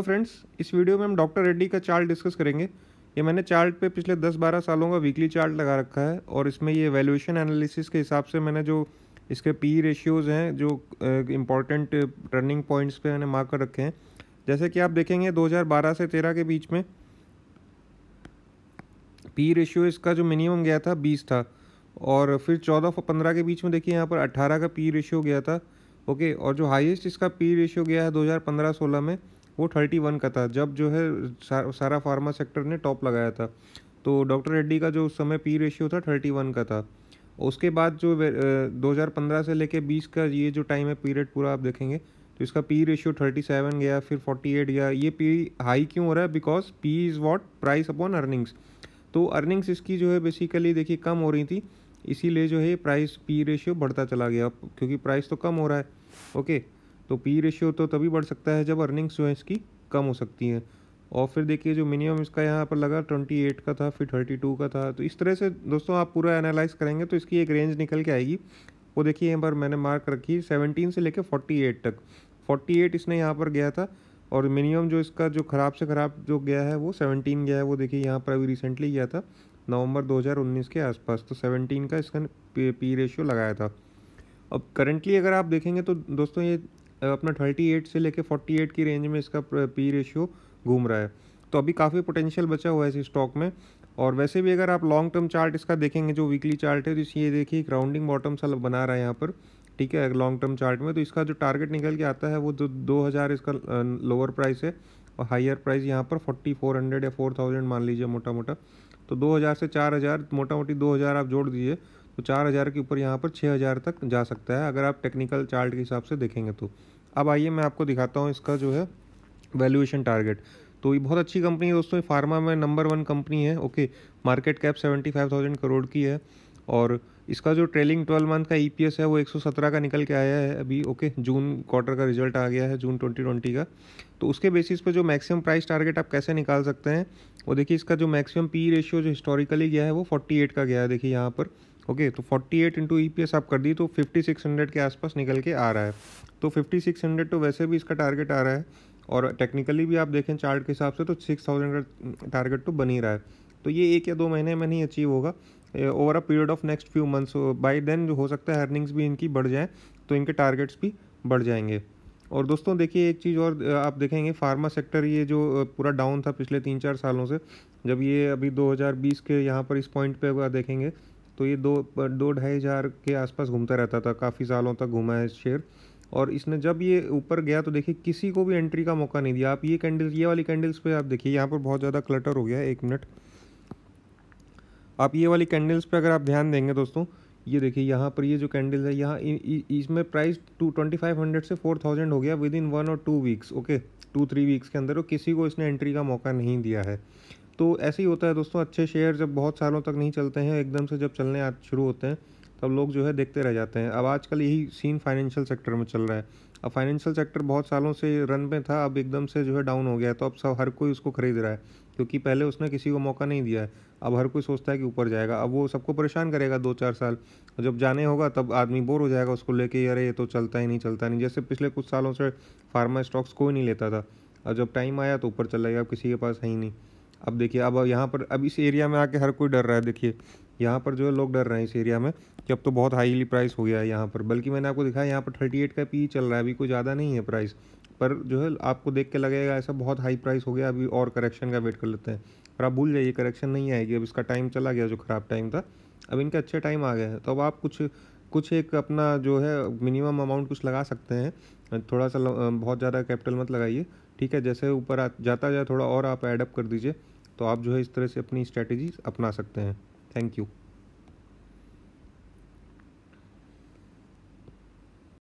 तो फ्रेंड्स इस वीडियो में हम डॉक्टर रेड्डी का चार्ट डिस्कस करेंगे ये मैंने चार्ट पे पिछले 10-12 सालों का वीकली चार्ट लगा रखा है और इसमें ये वैल्यूएशन एनालिसिस के हिसाब से मैंने जो इसके पी रेशियोज़ हैं जो इम्पॉर्टेंट टर्निंग पॉइंट्स पे मैंने मार्क कर रखे हैं जैसे कि आप देखेंगे 2012 से 13 के बीच में पी रेशियो इसका जो मिनिमम गया था बीस था और फिर चौदह और पंद्रह के बीच में देखिए यहाँ पर अट्ठारह का पी रेशियो गया था ओके और जो हाईएस्ट इसका पी रेशियो गया है 2015-16 में वो थर्टी वन का था जब जो है सारा फार्मा सेक्टर ने टॉप लगाया था तो डॉक्टर रेड्डी का जो उस समय पी रेशियो था थर्टी वन का था उसके बाद जो दो हज़ार पंद्रह से लेके बीस का ये जो टाइम है पीरियड पूरा आप देखेंगे तो इसका पी रेशियो थर्टी सेवन गया फिर फोर्टी एट गया ये पी हाई क्यों हो रहा है because P is what price upon earnings तो अर्निंग्स इसकी जो है बेसिकली देखिए कम हो रही थी इसीलिए जो है प्राइस पी रेशियो बढ़ता चला गया क्योंकि प्राइस तो कम हो रहा है ओके तो पी रेशियो तो तभी बढ़ सकता है जब अर्निंग्स जो है इसकी कम हो सकती हैं और फिर देखिए जो मिनिमम इसका यहाँ पर लगा ट्वेंटी एट का था फिर थर्टी टू का था तो इस तरह से दोस्तों आप पूरा एनालाइज करेंगे तो इसकी एक रेंज निकल के आएगी वो देखिए यहाँ पर मैंने मार्क रखी सेवनटीन से लेकर फोर्टी एट तक फोर्टी एट इसने यहाँ पर गया था और मिनिमम जो इसका जो ख़राब से ख़राब जो गया है वो सेवनटीन गया है वो देखिए यहाँ पर अभी रिसेंटली गया था नवंबर दो के आसपास तो सेवनटीन का इसका पी रेशियो लगाया था अब करेंटली अगर आप देखेंगे तो दोस्तों ये अपना 38 से लेके 48 की रेंज में इसका पी रेशियो घूम रहा है तो अभी काफ़ी पोटेंशियल बचा हुआ है इस स्टॉक में और वैसे भी अगर आप लॉन्ग टर्म चार्ट इसका देखेंगे जो वीकली चार्ट है तो ये देखिए राउंडिंग बॉटम सा बना रहा है यहाँ पर ठीक है लॉन्ग टर्म चार्ट में तो इसका जो टारगेट निकल के आता है वो जो दो हज़ार इसका लोअर प्राइस है और हाइयर प्राइस यहाँ पर फोर्टी फोर हंड्रेड या फोर थाउजेंड मान लीजिए मोटा मोटा तो दो हज़ार से चार हज़ार मोटा मोटी दो हज़ार आप जोड़ दीजिए तो चार हज़ार के ऊपर यहाँ पर छः हज़ार तक जा सकता है अगर आप टेक्निकल चार्ट के हिसाब से देखेंगे तो अब आइए मैं आपको दिखाता हूँ इसका जो है वैल्यूएशन टारगेट तो ये बहुत अच्छी कंपनी है दोस्तों फार्मा में नंबर वन कंपनी है okay market cap seventy five thousand crore की है और इसका जो ट्रेलिंग ट्वेल्व मंथ का ई e है वो 117 का निकल के आया है अभी ओके जून क्वार्टर का रिजल्ट आ गया है जून 2020 का तो उसके बेसिस पर जो मैक्सिमम प्राइस टारगेट आप कैसे निकाल सकते हैं वो देखिए इसका जो मैक्सिमम पी रेशियो जो हिस्टोरिकली गया है वो 48 का गया है देखिए यहाँ पर ओके तो 48 एट इंटू ई आप कर दी तो 5600 के आसपास निकल के आ रहा है तो 5600 तो वैसे भी इसका टारगेट आ रहा है और टेक्निकली भी आप देखें चार्ट के हिसाब से तो सिक्स का टारगेट तो बन ही रहा है तो ये एक या दो महीने में नहीं अचीव होगा over a period of next few months by then हो सकता है अर्निंग्स भी इनकी बढ़ जाएँ तो इनके टारगेट्स भी बढ़ जाएंगे और दोस्तों देखिए एक चीज़ और आप देखेंगे फार्मा सेक्टर ये जो पूरा डाउन था पिछले तीन चार सालों से जब ये अभी 2020 के यहाँ पर इस पॉइंट पे अगर देखेंगे तो ये दो दो ढाई हज़ार के आसपास घूमता रहता था काफ़ी सालों तक घूमा है शेयर और इसने जब ये ऊपर गया तो देखिए किसी को भी एंट्री का मौका नहीं दिया आप ये कैंडल्स ये वाली कैंडल्स पे आप देखिए यहाँ पर बहुत ज़्यादा क्लटर हो गया है एक मिनट आप ये वाली कैंडल्स पे अगर आप ध्यान देंगे दोस्तों ये देखिए यहाँ पर ये जो कैंडल है यहाँ इसमें price two twenty five hundred से फोर थाउजेंड हो गया विद इन वन और two weeks okay two three weeks के अंदर और किसी को इसने एंट्री का मौका नहीं दिया है तो ऐसे ही होता है दोस्तों अच्छे शेयर जब बहुत सालों तक नहीं चलते हैं एकदम से जब चलने शुरू होते हैं तब लोग जो है देखते रह जाते हैं अब आजकल यही सीन फाइनेंशियल सेक्टर में चल रहा है अब फाइनेंशियल सेक्टर बहुत सालों से रन में था अब एकदम से जो है डाउन हो गया तो अब सब हर कोई उसको खरीद रहा है क्योंकि पहले उसने किसी को मौका नहीं दिया है अब हर कोई सोचता है कि ऊपर जाएगा अब वो सबको परेशान करेगा दो चार साल जब जाने होगा तब आदमी बोर हो जाएगा उसको लेके अरे ये तो चलता ही नहीं चलता नहीं जैसे पिछले कुछ सालों से फार्मा स्टॉक्स कोई नहीं लेता था और जब टाइम आया तो ऊपर चला गया अब किसी के पास है ही नहीं अब देखिए अब यहाँ पर अब इस एरिया में आके हर कोई डर रहा है देखिए यहाँ पर जो है लोग डर रहे हैं इस एरिया में कि अब तो बहुत हाईली प्राइस हो गया है यहाँ पर बल्कि मैंने आपको दिखाया यहाँ पर थर्टी एट का पी e चल रहा है अभी कोई ज़्यादा नहीं है प्राइस पर जो है आपको देख के लगेगा ऐसा बहुत हाई प्राइस हो गया अभी और करेक्शन का वेट कर लेते हैं पर आप भूल जाइए करेक्शन नहीं आएगी अब इसका टाइम चला गया जो ख़राब टाइम था अब इनके अच्छे टाइम आ गए हैं तो अब आप कुछ कुछ एक अपना जो है मिनिमम अमाउंट कुछ लगा सकते हैं थोड़ा सा बहुत ज़्यादा कैपिटल मत लगाइए ठीक है जैसे ऊपर जाता जाए थोड़ा और आप एडअप कर दीजिए तो आप जो है इस तरह से अपनी स्ट्रैटेजीज अपना सकते हैं थैंक यू